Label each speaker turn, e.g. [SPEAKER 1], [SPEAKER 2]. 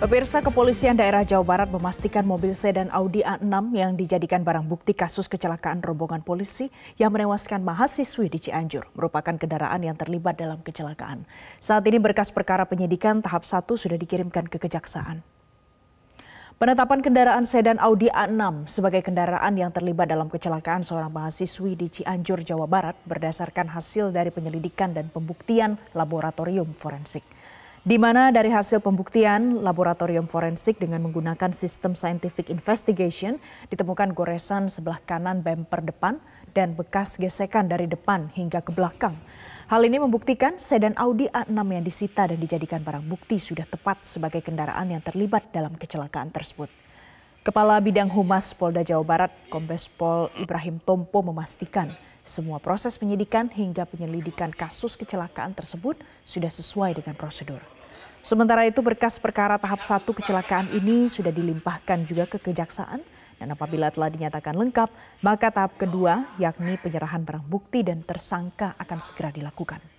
[SPEAKER 1] Pemirsa Kepolisian Daerah Jawa Barat memastikan mobil sedan Audi A6 yang dijadikan barang bukti kasus kecelakaan rombongan polisi yang menewaskan mahasiswi di Cianjur merupakan kendaraan yang terlibat dalam kecelakaan. Saat ini berkas perkara penyidikan tahap 1 sudah dikirimkan ke Kejaksaan. Penetapan kendaraan sedan Audi A6 sebagai kendaraan yang terlibat dalam kecelakaan seorang mahasiswi di Cianjur, Jawa Barat berdasarkan hasil dari penyelidikan dan pembuktian laboratorium forensik di mana dari hasil pembuktian laboratorium forensik dengan menggunakan sistem scientific investigation ditemukan goresan sebelah kanan bemper depan dan bekas gesekan dari depan hingga ke belakang. Hal ini membuktikan sedan Audi A6 yang disita dan dijadikan barang bukti sudah tepat sebagai kendaraan yang terlibat dalam kecelakaan tersebut. Kepala Bidang Humas Polda Jawa Barat, Kombes Pol Ibrahim Tompo memastikan semua proses penyidikan hingga penyelidikan kasus kecelakaan tersebut sudah sesuai dengan prosedur. Sementara itu berkas perkara tahap 1 kecelakaan ini sudah dilimpahkan juga ke kejaksaan dan apabila telah dinyatakan lengkap, maka tahap kedua yakni penyerahan barang bukti dan tersangka akan segera dilakukan.